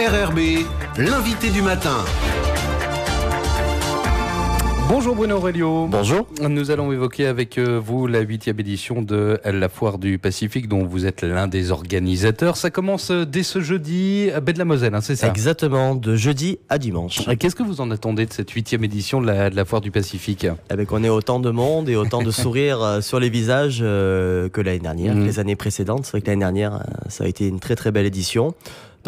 RRB, l'invité du matin. Bonjour Bruno Aurelio. Bonjour. Nous allons évoquer avec euh, vous la huitième édition de la Foire du Pacifique dont vous êtes l'un des organisateurs. Ça commence euh, dès ce jeudi à Baie de la Moselle, hein, c'est ça Exactement, de jeudi à dimanche. Qu'est-ce que vous en attendez de cette huitième édition de la, Foire du Pacifique Avec on est autant de monde et autant de sourires euh, sur les visages que l'année dernière, mm. que les années précédentes. C'est vrai que l'année dernière, ça a été une très très belle édition.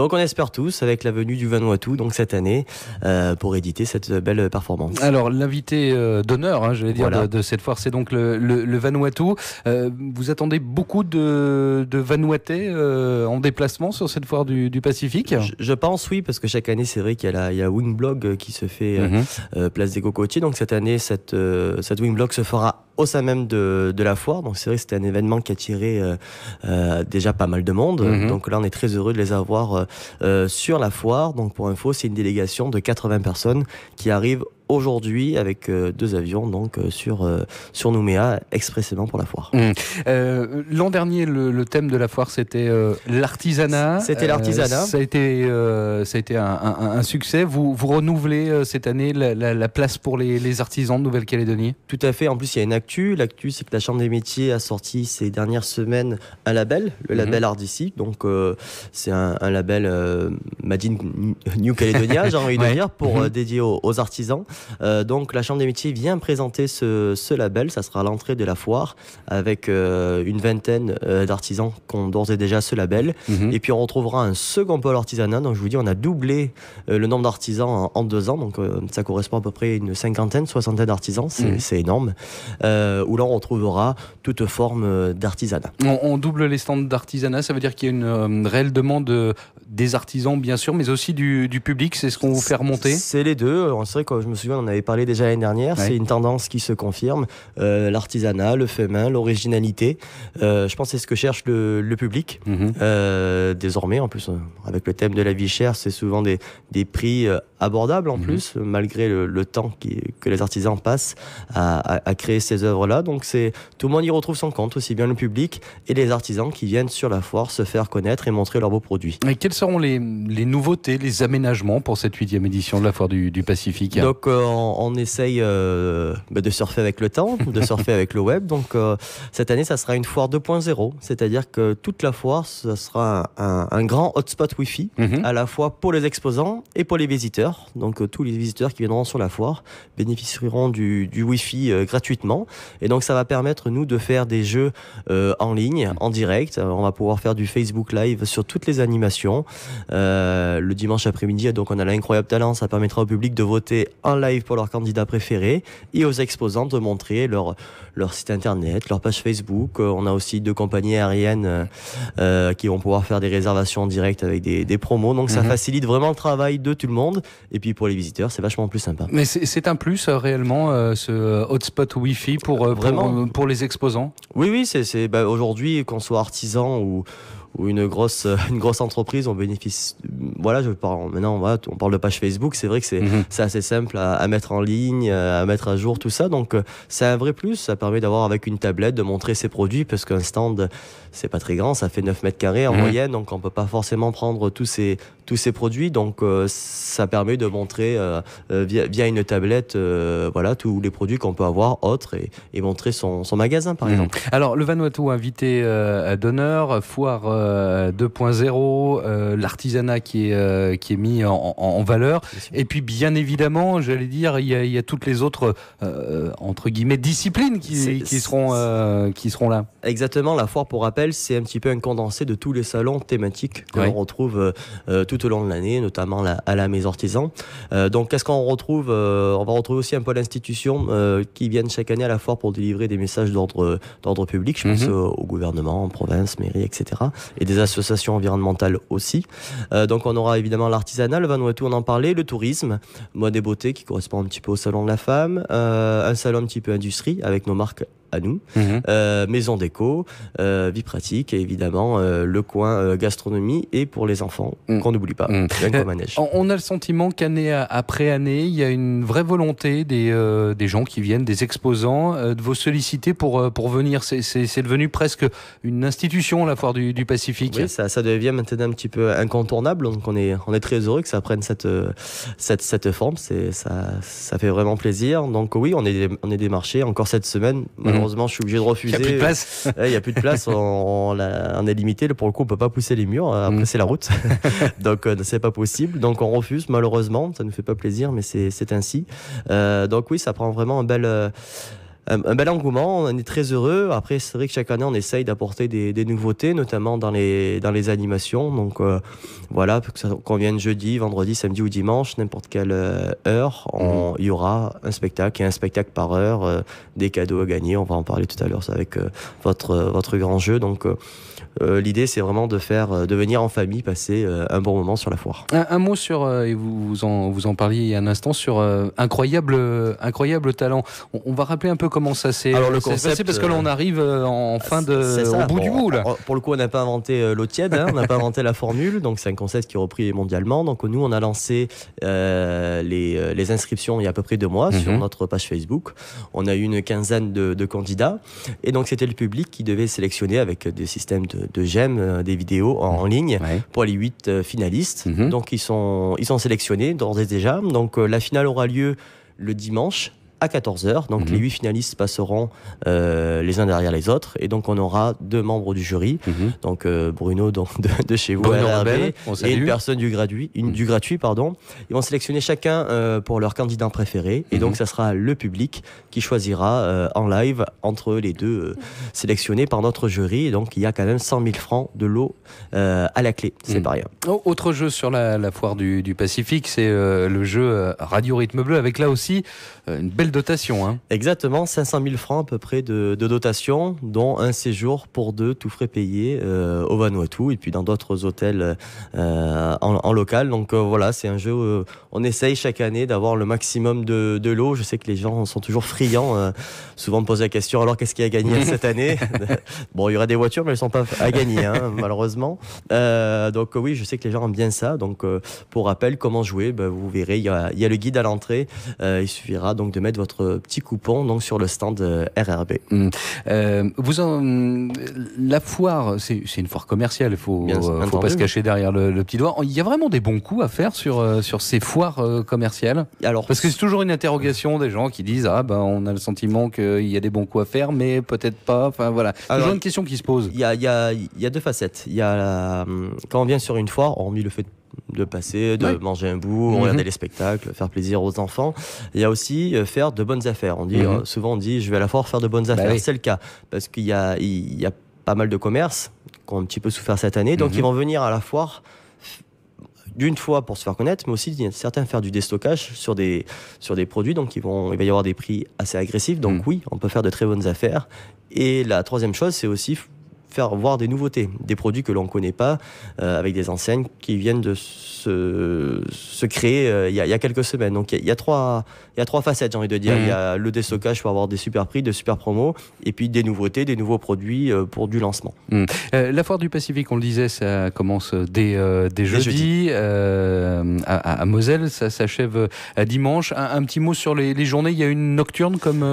Donc on espère tous avec la venue du Vanuatu donc cette année euh, pour éditer cette belle performance. Alors l'invité euh, d'honneur, hein, je vais dire, de, cette foire, c'est donc le, le, Vanuatu. Euh, vous attendez beaucoup de, de euh, en déplacement sur cette foire du, du Pacifique je, pense oui, parce que chaque année c'est vrai qu'il y a, la, il y a Wingblog euh, qui se fait mhm. place des Cocotiers. Donc cette année, cette, cette Wingblog se fera au sein même de, la foire. Donc c'est vrai que c'était un événement qui a euh, euh, déjà pas mal de monde. Mhm. Donc là, on est très heureux de les avoir euh, sur la foire. Donc pour info, c'est une délégation de 80 personnes qui arrivent aujourd'hui avec euh, deux avions donc euh, sur, euh, sur Nouméa expressément pour la foire. Mmh. L'an dernier, le, thème de la foire c'était l'artisanat. C'était l'artisanat. ça a été, ça a été un, succès. Vous, vous renouvelez cette année la, place pour les, artisans de Nouvelle-Calédonie Tout à fait. En plus, il y a une actu. L'actu, c'est que la Chambre des métiers a sorti ces dernières semaines un label, le mmh. label Art d'ici. Donc, c'est un, un, label Madine New Caledonia, j'ai envie de dire, pour mmh. dédié aux artisans. Euh, donc la Chambre des métiers vient présenter ce, label, ça sera l'entrée de la foire, avec euh, une vingtaine euh, d'artisans qui ont d'ores et déjà ce label. Mhm. Et puis on retrouvera un second pôle artisanat, donc je vous dis, on a doublé le nombre d'artisans en, deux ans, donc ça correspond à peu près à une cinquantaine, soixantaine d'artisans, c'est mhm. énorme, où là on retrouvera toute forme d'artisanat. On, double les stands d'artisanat, ça veut dire qu'il y a une réelle demande des artisans, bien sûr, mais aussi du, du public, c'est ce qu'on vous fait remonter C'est les deux, c'est vrai que je me suis on en avait parlé déjà l'année dernière. C'est une tendance qui se confirme. Euh, l'artisanat, le fait main, l'originalité. Euh, je pense que c'est ce que cherche le, public. Mhm. Euh, désormais, en plus, avec le thème de la vie chère, c'est souvent des, des prix abordable en mhm. plus, malgré le, temps qui, que les artisans passent à, créer ces œuvres-là. Donc c'est tout le monde y retrouve son compte, aussi bien le public et les artisans qui viennent sur la foire se faire connaître et montrer leurs beaux produits. mais quelles seront les, nouveautés, les aménagements pour cette huitième édition de la foire du, Pacifique hein Donc euh, on, essaye euh, bah, de surfer avec le temps, de surfer avec le web. Donc euh, cette année, ça sera une foire 2.0, c'est-à-dire que toute la foire, ça sera un, grand hotspot Wi-Fi, mhm. à la fois pour les exposants et pour les visiteurs. Donc euh, tous les visiteurs qui viendront sur la foire bénéficieront du, du Wi-Fi euh, gratuitement. Et donc ça va permettre nous de faire des jeux euh, en ligne, en direct. On va pouvoir faire du Facebook Live sur toutes les animations. le dimanche après-midi, donc on a l'incroyable talent, ça permettra au public de voter en live pour leur candidat préféré et aux exposants de montrer leur, leur site internet, leur page Facebook. On a aussi deux compagnies aériennes qui vont pouvoir faire des réservations en direct avec des, promos. Donc ça mhm. facilite vraiment le travail de tout le monde et puis pour les visiteurs, c'est vachement plus sympa. Mais c'est un plus euh, réellement euh, ce euh, hotspot Wi-Fi pour, Vraiment pour, les exposants. Oui, oui, c'est bah, aujourd'hui qu'on soit artisan ou ou une grosse, euh, une grosse entreprise, on bénéficie. Voilà, je parle, maintenant, on parle de page Facebook. C'est vrai que c'est mhm. assez simple à, mettre en ligne, euh, à mettre à jour, tout ça. Donc, euh, c'est un vrai plus. Ça permet d'avoir avec une tablette de montrer ses produits parce qu'un stand, c'est pas très grand. Ça fait 9 mètres carrés en mhm. moyenne. Donc, on peut pas forcément prendre tous ces, tous ces produits. Donc, ça permet de montrer via, une tablette, voilà, tous les produits qu'on peut avoir autres et, montrer son, magasin, par mhm. exemple. Alors, le Vanuatu invité d'honneur, foire 2.0, euh, euh, l'artisanat qui est euh, qui est mis en, valeur. Et puis bien évidemment, j'allais dire, il y, a, toutes les autres entre guillemets disciplines qui, qui seront qui seront là. Exactement. La foire, pour rappel, c'est un petit peu un condensé de tous les salons thématiques qu'on l'on retrouve tout au long de l'année, notamment à la Maison Artisan. donc, qu'est-ce qu'on retrouve On va retrouver aussi un peu l'institution qui viennent chaque année à la foire pour délivrer des messages d'ordre public. Je pense mhm. au, au gouvernement, en province, mairie, etc et des associations environnementales aussi. Euh, donc on aura évidemment l'artisanat, le Vanuatu, on en parlait, le tourisme, mode et beauté qui correspond un petit peu au salon de la femme, euh, un salon un petit peu industrie avec nos marques à nous, mhm. euh, Maison déco, euh, Vie pratique et évidemment euh, le coin gastronomie et pour les enfants mhm. qu'on n'oublie pas. Mhm. On a le sentiment qu'année après année, il y a une vraie volonté des, des gens qui viennent, des exposants, de vous solliciter pour, pour venir. C'est devenu presque une institution la foire du, Pacifique. ça, ça, devient maintenant un petit peu incontournable. Donc on est, on est très heureux que ça prenne cette, cette, cette forme. Ça, ça fait vraiment plaisir. Donc oui, on est, on est démarché encore cette semaine malheureusement, je suis obligé de refuser. Euh, il n'y a plus de place. Il n'y a plus de place. on, est limité. Pour le coup, on ne peut pas pousser les murs. Euh, après, mm. c'est la route. donc, euh, c'est pas possible. Donc, on refuse, malheureusement. Ça ne nous fait pas plaisir, mais c'est ainsi. donc, oui, ça prend vraiment un bel un, bel engouement. On est très heureux. Après, c'est vrai que chaque année, on essaye d'apporter des, nouveautés, notamment dans les, dans les animations. Donc euh, voilà, qu'on vienne jeudi, vendredi, samedi ou dimanche, n'importe quelle euh, heure, mhm. il y aura un spectacle et un spectacle par heure, euh, des cadeaux à gagner. On va en parler tout à l'heure avec votre, votre grand jeu. Donc l'idée, c'est vraiment de faire, de venir en famille, passer un bon moment sur la foire. Un, mot sur, et vous, en, vous en parliez il y a un instant, sur incroyable, incroyable talent. On, va rappeler un peu comment ça s'est passé Parce que là, on euh, arrive euh, en ah, fin de, au bout du bout. Là. Pour le coup, on n'a pas inventé euh, l'eau tiède, hein. on n'a pas inventé la formule. Donc, c'est un concept qui est repris mondialement. Donc, nous, on a lancé les, inscriptions il y a à peu près deux mois sur mhm. notre page Facebook. On a eu une quinzaine de, candidats. Et donc, c'était le public qui devait sélectionner avec des systèmes de, de des vidéos en, ligne pour les huit finalistes. Mhm. Donc, ils sont, ils sont sélectionnés d'ores et déjà. Donc, la finale aura lieu le dimanche à 14h. Donc mhm. les huit finalistes passeront euh, les uns derrière les autres. Et donc on aura deux membres du jury. Mhm. Donc euh, Bruno donc, de, chez vous, et une personne du gratuit, une, mhm. du gratuit pardon. Ils vont sélectionner chacun euh, pour leur candidat préféré. Et donc ça sera le public qui choisira en live entre les deux sélectionnés par notre jury. Et donc il y a quand même 100 000 francs de lot à la clé. C'est pas rien. Oh, autre jeu sur la, foire du, du Pacifique, c'est le jeu Radio Rythme Bleu avec là aussi une belle dotation. Hein. Exactement, 500 000 francs à peu près de, dotation, dont un séjour pour deux, tout frais payé euh, au Vanuatu et puis dans d'autres hôtels euh, en, local. Donc euh, voilà, c'est un jeu. Où on essaye chaque année d'avoir le maximum de, de l'eau. Je sais que les gens sont toujours friands. souvent me posent la question alors qu'est-ce qu'il y a gagné cette année Bon, il y aura des voitures, mais elles sont pas à gagner, hein, malheureusement. donc oui, je sais que les gens aiment bien ça. Donc pour rappel, comment jouer ben, Vous verrez, il y, il y a le guide à l'entrée. il suffira donc de mettre votre petit coupon donc sur le stand euh, RRB. Mmh. Euh, vous en, la foire, c'est une foire commerciale, il faut, euh, faut pas se cacher derrière le, petit doigt. Il y a vraiment des bons coups à faire sur, sur ces foires commerciales Alors, Parce que c'est toujours une interrogation des gens qui disent Ah ben on a le sentiment qu'il y a des bons coups à faire, mais peut-être pas. Enfin voilà, une question qui se pose. Il y a, y, y a, deux facettes. Il y a la, quand on vient sur une foire, on le fait de de passer, de manger un bout, mhm. regarder les spectacles, faire plaisir aux enfants. Il y a aussi euh, faire de bonnes affaires. On dit mhm. euh, souvent on dit je vais à la foire faire de bonnes bah affaires. C'est le cas parce qu'il y a, il a pas mal de commerces qui ont un petit peu souffert cette année, donc mhm. ils vont venir à la foire d'une fois pour se faire connaître, mais aussi certains faire du déstockage sur des, sur des produits. Donc ils vont, il va y avoir des prix assez agressifs. Donc oui, on peut faire de très bonnes affaires. Et la troisième chose, c'est aussi faire voir des nouveautés, des produits que l'on ne connaît pas, euh, avec des enseignes qui viennent de se, se créer euh, il y, a quelques semaines. Donc il y, y, a trois facettes, j'ai envie de dire. Il y a mmh. le déstockage pour avoir des super prix, des super promos, et puis des nouveautés, des nouveaux produits euh, pour du lancement. Mmh. la foire du Pacifique, on le disait, ça commence dès, jeudi, À, Moselle, ça s'achève à dimanche. Un, petit mot sur les, journées, il y a une nocturne comme...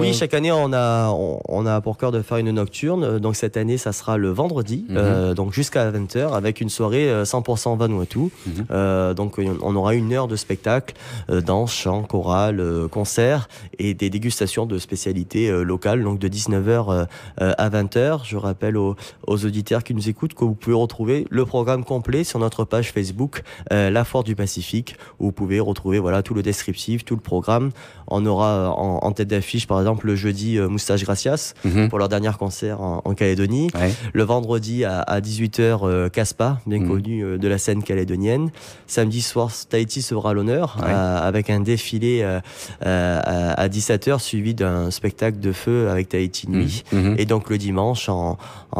Oui, chaque année, on a, on a pour cœur de faire une nocturne. Donc cette année, ça sera le vendredi, mhm. euh, donc jusqu'à 20h, avec une soirée 100% euh, Vanuatu. Mhm. Euh, donc on aura une heure de spectacle, danse, chant, chorale, concert et des dégustations de spécialités locales, donc de 19h à 20h. Je rappelle aux, auditeurs qui nous écoutent que vous pouvez retrouver le programme complet sur notre page Facebook La Foire du Pacifique, où vous pouvez retrouver voilà, tout le descriptif, tout le programme. On aura en, tête d'affiche, par exemple, le jeudi Moustache Gracias mhm. pour leur dernier concert en Calédonie. Le vendredi à, 18h, euh, Caspa, bien mm. connu euh, de la scène calédonienne. Samedi soir, Tahiti sera l'honneur avec un défilé euh, à, 17h suivi d'un spectacle de feu avec Tahiti mm. Nuit. Mm-hmm. Et donc le dimanche, en,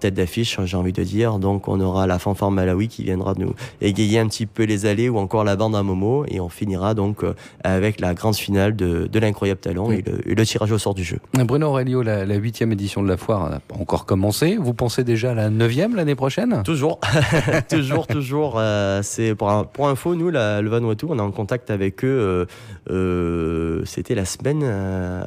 tête d'affiche, j'ai envie de dire, donc on aura la fanfare Malawi qui viendra nous égayer un petit peu les allées ou encore la bande à Momo. Et on finira donc avec la grande finale de, l'incroyable talent et, le, tirage au sort du jeu. Bruno Aurelio, la huitième édition de la foire n'a pas encore commencé pensez déjà à la 9e l'année prochaine Toujours, toujours, toujours. Euh, c'est pour, pour, info, nous, la, le Vanuatu, on est en contact avec eux. Euh, euh, c'était la semaine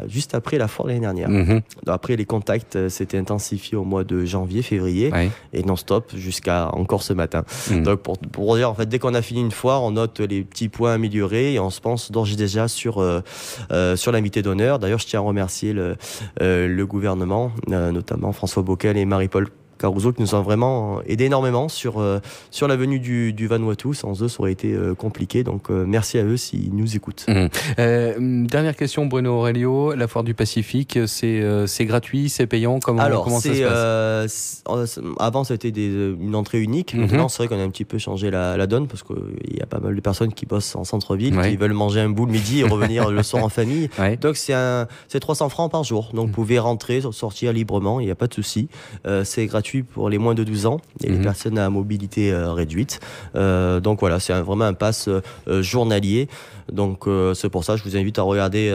juste après la foire l'année dernière. Mhm. Après, les contacts s'étaient intensifiés au mois de janvier, février, et non-stop jusqu'à encore ce matin. Mhm. Donc, pour, pour, dire, en fait, dès qu'on a fini une foire, on note les petits points améliorés et on se pense d'ores déjà sur, sur l'invité d'honneur. D'ailleurs, je tiens à remercier le, le gouvernement, notamment François Bocquel et Marie-Paul Caruso qui nous ont vraiment aidé énormément sur, euh, sur la venue du, du, Vanuatu. Sans eux, ça aurait été euh, compliqué. Donc euh, merci à eux s'ils nous écoutent. Mmh. dernière question, Bruno Aurelio. La foire du Pacifique, c'est gratuit, c'est payant Comment, Alors, ça Avant, c'était une entrée unique. Mmh. Maintenant, c'est vrai qu'on a un petit peu changé la, donne parce qu'il y a pas mal de personnes qui bossent en centre-ville, qui veulent manger un bout le midi et revenir le soir en famille. Donc c'est 300 francs par jour. Donc vous pouvez rentrer, sortir librement, il n'y a pas de souci. c'est gratuit pour les moins de 12 ans et les mhm. personnes à mobilité euh, réduite. Euh, donc voilà, c'est vraiment un pass euh, journalier. Donc c'est pour ça je vous invite à regarder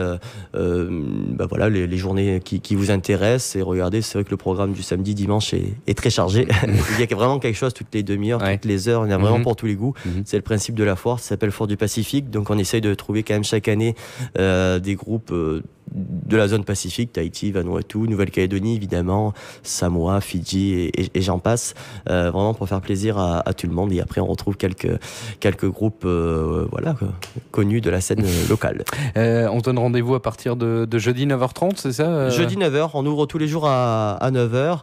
bah voilà, les, journées qui, vous intéressent et regardez, c'est vrai que le programme du samedi, dimanche est, très chargé. il y a vraiment quelque chose toutes les demi-heures, toutes les heures, il y en a vraiment mhm. pour tous les goûts. Mhm. C'est le principe de la foire, ça s'appelle fort du Pacifique. Donc on essaye de trouver quand même chaque année des groupes de la zone pacifique, Tahiti, Vanuatu, Nouvelle-Calédonie, évidemment, Samoa, Fidji et, j'en passe, euh, vraiment pour faire plaisir à, tout le monde. Et après, on retrouve quelques, quelques groupes euh, voilà, connus de la scène locale. Euh, on donne rendez-vous à partir de, jeudi 9h30, c'est ça Jeudi 9h, on ouvre tous les jours à, 9h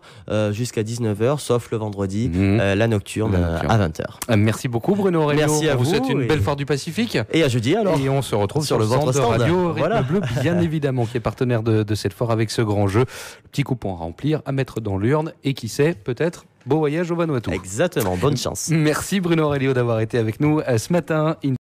jusqu'à 19h, sauf le vendredi, mhm. la, nocturne, à 20h. Merci beaucoup Bruno Merci à vous. souhaite une belle foire du Pacifique. Et à jeudi alors. Et on se retrouve sur, le, vent de radio voilà. Bleu, bien évidemment évidemment, qui est partenaire de, cette foire avec ce grand jeu. petit coupon à remplir, à mettre dans l'urne et qui sait, peut-être Beau voyage au Vanuatu. Exactement, bonne chance. Merci Bruno Aurelio d'avoir été avec nous euh, ce matin.